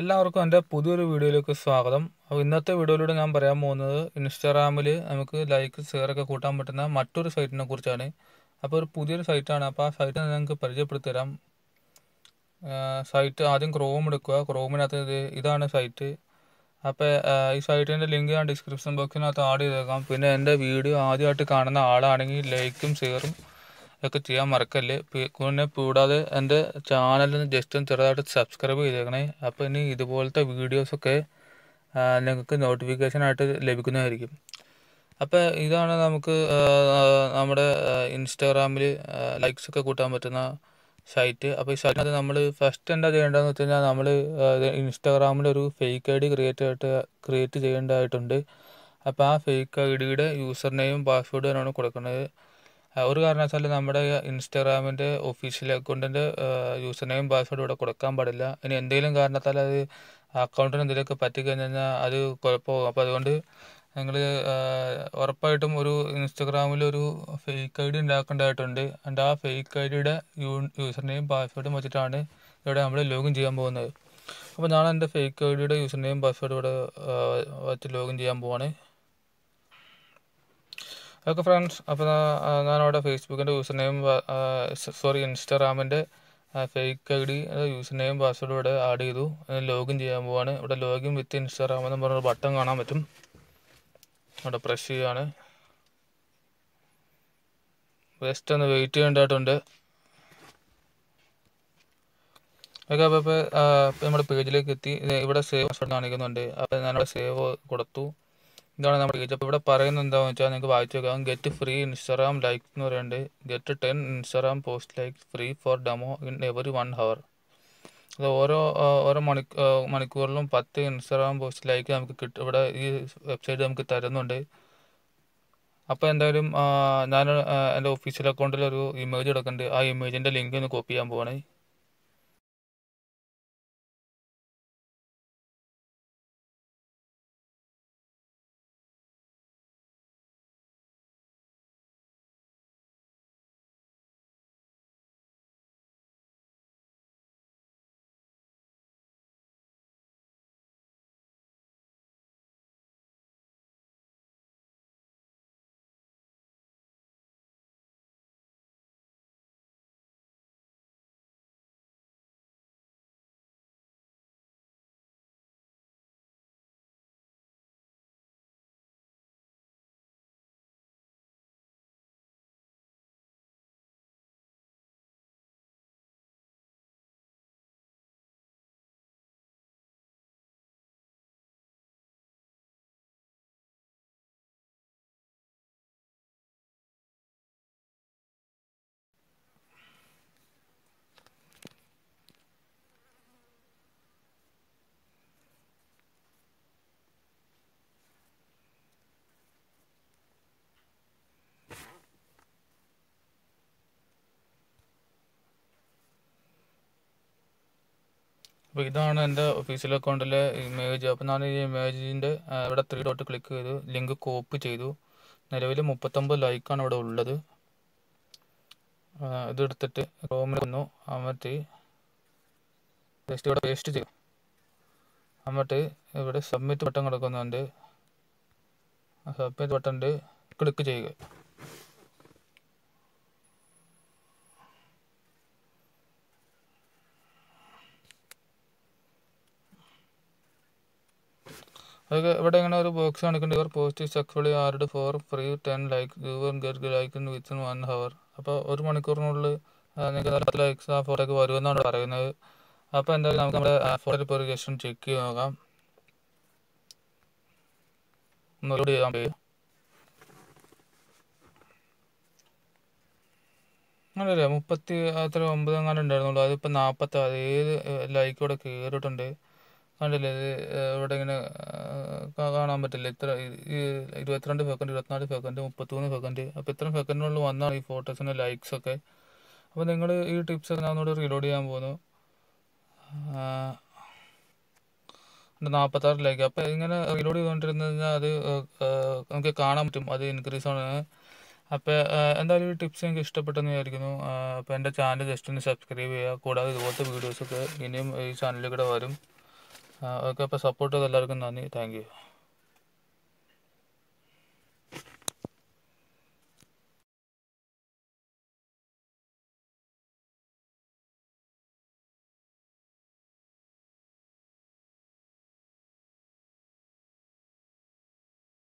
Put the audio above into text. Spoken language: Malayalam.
എല്ലാവർക്കും എൻ്റെ പുതിയൊരു വീഡിയോയിലേക്ക് സ്വാഗതം അപ്പോൾ ഇന്നത്തെ വീഡിയോയിലൂടെ ഞാൻ പറയാൻ പോകുന്നത് ഇൻസ്റ്റാഗ്രാമിൽ നമുക്ക് ലൈക്ക് ഷെയറൊക്കെ കൂട്ടാൻ പറ്റുന്ന മറ്റൊരു സൈറ്റിനെ കുറിച്ചാണ് അപ്പോൾ ഒരു പുതിയൊരു സൈറ്റാണ് അപ്പോൾ ആ സൈറ്റ് നിങ്ങൾക്ക് പരിചയപ്പെടുത്തി തരാം സൈറ്റ് ആദ്യം ക്രോം എടുക്കുക ക്രോമിനകത്ത് ഇത് ഇതാണ് സൈറ്റ് അപ്പോൾ ഈ സൈറ്റിൻ്റെ ലിങ്ക് ഞാൻ ഡിസ്ക്രിപ്ഷൻ ബോക്സിനകത്ത് ആഡ് ചെയ്തേക്കാം പിന്നെ എൻ്റെ വീഡിയോ ആദ്യമായിട്ട് കാണുന്ന ആളാണെങ്കിൽ ലൈക്കും ഷെയറും ഇതൊക്കെ ചെയ്യാൻ മറക്കല്ലേ പിന്നെ കൂടാതെ എൻ്റെ ചാനലിന് ജസ്റ്റ് ഒന്ന് ചെറുതായിട്ട് സബ്സ്ക്രൈബ് ചെയ്തേക്കണേ അപ്പോൾ ഇനി ഇതുപോലത്തെ വീഡിയോസൊക്കെ നിങ്ങൾക്ക് നോട്ടിഫിക്കേഷനായിട്ട് ലഭിക്കുന്നതായിരിക്കും അപ്പോൾ ഇതാണ് നമുക്ക് നമ്മുടെ ഇൻസ്റ്റാഗ്രാമിൽ ലൈക്സ് ഒക്കെ കൂട്ടാൻ പറ്റുന്ന സൈറ്റ് അപ്പോൾ ഈ സൈറ്റിനകത്ത് നമ്മൾ ഫസ്റ്റ് എന്താ ചെയ്യേണ്ടതെന്ന് വെച്ച് കഴിഞ്ഞാൽ നമ്മൾ ഇൻസ്റ്റാഗ്രാമിൽ ഒരു ഫേക്ക് ഐ ഡി ക്രിയേറ്റ് ആയിട്ട് ക്രിയേറ്റ് ചെയ്യേണ്ടതായിട്ടുണ്ട് അപ്പോൾ ആ ഫേക്ക് ഐ ഡിയുടെ യൂസർ നെയിം പാസ്വേഡ് തന്നെയാണ് കൊടുക്കുന്നത് ഒരു കാരണവശാലും നമ്മുടെ ഇൻസ്റ്റാഗ്രാമിൻ്റെ ഒഫീഷ്യൽ അക്കൗണ്ടിൻ്റെ യൂസർ നെയിം പാസ്വേഡ് ഇവിടെ കൊടുക്കാൻ പാടില്ല ഇനി എന്തെങ്കിലും കാരണത്താൽ അത് അക്കൗണ്ടിന് എന്തെങ്കിലുമൊക്കെ പറ്റിക്കഴിഞ്ഞു കഴിഞ്ഞാൽ അത് കുഴപ്പമാകും അപ്പോൾ അതുകൊണ്ട് നിങ്ങൾ ഉറപ്പായിട്ടും ഒരു ഒരു ഫേക്ക് ഐ ഡി ഉണ്ടാക്കേണ്ടതായിട്ടുണ്ട് ആൻഡ് ആ ഫേക്ക് ഐ ഡിയുടെ യൂ യൂസർ നെയിം പാസ്വേഡും വെച്ചിട്ടാണ് ഇവിടെ നമ്മൾ ലോഗിൻ ചെയ്യാൻ പോകുന്നത് അപ്പോൾ ഞാൻ എൻ്റെ ഫേക്ക് ഐ ഡിയുടെ യൂസർ നെയിം പാസ്വേഡ് ഇവിടെ വെച്ച് ലോഗിൻ ചെയ്യാൻ പോവാണ് ഓക്കെ ഫ്രണ്ട്സ് അപ്പോൾ ഞാൻ ഫേസ്ബുക്കിൻ്റെ യൂസർ നെയിം സോറി ഇൻസ്റ്റാഗ്രാമിൻ്റെ fake I D username password ഇവിടെ ആഡ് ചെയ്തു ലോഗിൻ ചെയ്യാൻ പോവാണ് ഇവിടെ ലോഗിൻ വിത്ത് ഇൻസ്റ്റാഗ്രാം എന്ന് പറഞ്ഞൊരു ബട്ടൺ കാണാൻ പറ്റും അവിടെ പ്രസ് ചെയ്യുകയാണ് ബെസ്റ്റ് ഒന്ന് വെയിറ്റ് ചെയ്യേണ്ടതായിട്ടുണ്ട് ഓക്കെ അപ്പോൾ ഇപ്പോൾ നമ്മുടെ പേജിലേക്ക് എത്തി ഇവിടെ സേവ് കാണിക്കുന്നുണ്ട് അപ്പോൾ ഞാനിവിടെ സേവ് കൊടുത്തു ഇതാണ് നമ്മൾ അപ്പോൾ ഇവിടെ പറയുന്നത് എന്താണെന്ന് വെച്ചാൽ നിങ്ങൾക്ക് വായിച്ചു നോക്കാം ഗെറ്റ് ഫ്രീ ഇൻസ്റ്റാഗ്രാം ലൈക്ക് എന്ന് പറയുന്നുണ്ട് get ten Instagram post like free for demo in every one hour അത് ഓരോ ഓരോ മണി മണിക്കൂറിലും പത്ത് ഇൻസ്റ്റാഗ്രാം പോസ്റ്റ് ലൈക്ക് നമുക്ക് കിട്ടും ഇവിടെ ഈ വെബ്സൈറ്റ് നമുക്ക് തരുന്നുണ്ട് അപ്പോൾ എന്തായാലും ഞാൻ എൻ്റെ ഒഫീഷ്യൽ അക്കൗണ്ടിൽ ഒരു ഇമേജ് എടുക്കുന്നുണ്ട് ആ ഇമേജിൻ്റെ ലിങ്ക് ഒന്ന് കോപ്പി ചെയ്യാൻ പോവാണേ അപ്പോൾ ഇതാണ് എൻ്റെ ഒഫീഷ്യൽ അക്കൗണ്ടിലെ ഇമേജ് അപ്പോൾ ഞാൻ ഈ ഇമേജിൻ്റെ ഇവിടെ ത്രീ ഡോട്ട് ക്ലിക്ക് ചെയ്തു ലിങ്ക് കോപ്പ് ചെയ്തു നിലവിൽ മുപ്പത്തൊമ്പത് ലൈക്കാണ് ഇവിടെ ഉള്ളത് ഇതെടുത്തിട്ട് റോമിൽ വന്നു അമർത്തി ജസ്റ്റ് ഇവിടെ പേസ്റ്റ് ചെയ്തു അമർത്തി ഇവിടെ സബ്മിറ്റ് ബട്ടൺ കിടക്കുന്നുണ്ട് സബ്മിറ്റ് ബട്ടൺ ക്ലിക്ക് ചെയ്യുക അതൊക്കെ ഇവിടെ ഇങ്ങനെ ഒരു ബോക്സ് കാണിക്കുന്നുണ്ട് your post successfully added for free ten like your get like in within one hour അപ്പോൾ ഒരു മണിക്കൂറിനുള്ളിൽ നിങ്ങൾക്ക് നല്ല പത്ത് ലൈക്സ് ആ ഫോട്ടോയ്ക്ക് വരുമെന്നാണ് പറയുന്നത് അപ്പോൾ എന്തായാലും നമുക്ക് നമ്മുടെ ഫോട്ടോ ഇപ്പോൾ ഒരു ജസ്റ്റ് ചെക്ക് ചെയ്ത് നോക്കാം ഒന്നുകൂടി ചെയ്താൽ മതി അങ്ങനല്ലേ മുപ്പത്തി അത്ര ഒമ്പത് എങ്ങാനുണ്ടായിരുന്നുള്ളൂ അതിപ്പോൾ നാൽപ്പത്തി ഏഴ് ലൈക്കോടെ കയറിയിട്ടുണ്ട് കണ്ടില്ലേ ഇത് ഇവിടെ ഇങ്ങനെ കാണാൻ പറ്റില്ല ഇത്ര ഇരുപത്തിരണ്ട് സെക്കൻഡ് ഇരുപത്തിനാല് സെക്കൻഡ് മുപ്പത്തിമൂന്ന് സെക്കൻഡ് അപ്പം ഇത്രയും സെക്കൻഡിനുള്ളിൽ വന്നാണ് ഈ ഫോട്ടോസിൻ്റെ ലൈക്സൊക്കെ അപ്പോൾ നിങ്ങൾ ഈ ടിപ്സ് ഞാനോട് റീലോഡ് ചെയ്യാൻ പോകുന്നു നാൽപ്പത്താറിലേക്ക് അപ്പോൾ ഇങ്ങനെ റീലോഡ് ചെയ്തുകൊണ്ടിരുന്നു കഴിഞ്ഞാൽ അത് നമുക്ക് കാണാൻ പറ്റും അത് ഇൻക്രീസ് ആണ് അപ്പോൾ എന്തായാലും ഈ ടിപ്സ് എനിക്ക് ഇഷ്ടപ്പെട്ടെന്ന് വിചാരിക്കുന്നു അപ്പോൾ എൻ്റെ ചാനൽ ജസ്റ്റ് ഒന്ന് സബ്സ്ക്രൈബ് ചെയ്യുക കൂടാതെ ഇതുപോലത്തെ വീഡിയോസൊക്കെ ഇനിയും ഈ ചാനലിൽ കൂടെ വരും ഓക്കെ അപ്പോൾ സപ്പോർട്ട് ചെയ്ത് എല്ലാവർക്കും നന്ദി താങ്ക് യു